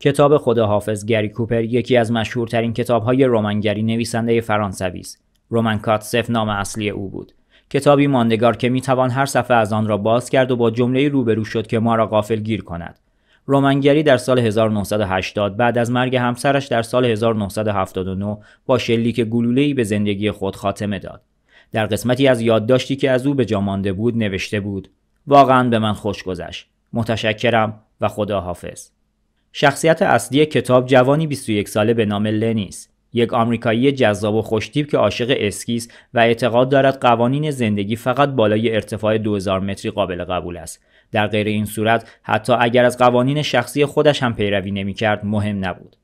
کتاب خداحافظ گری کوپر یکی از مشهورترین کتابهای رومنگری نویسنده فرانسوی است. رومن کاتسف نام اصلی او بود. کتابی ماندگار که میتوان هر صفحه از آن را باز کرد و با جمله روبرو شد که ما را غافل گیر کند. رومنگری در سال 1980 بعد از مرگ همسرش در سال 1979 با شلیک گلوله‌ای به زندگی خود خاتمه داد. در قسمتی از یادداشتی که از او به جا مانده بود نوشته بود: واقعا به من خوش گذشت. متشکرم و خدا شخصیت اصلی کتاب جوانی 21 ساله به نام لنیس یک آمریکایی جذاب و خوشتیب که عاشق اسکیس و اعتقاد دارد قوانین زندگی فقط بالای ارتفاع 2000 متری قابل قبول است در غیر این صورت حتی اگر از قوانین شخصی خودش هم پیروی کرد مهم نبود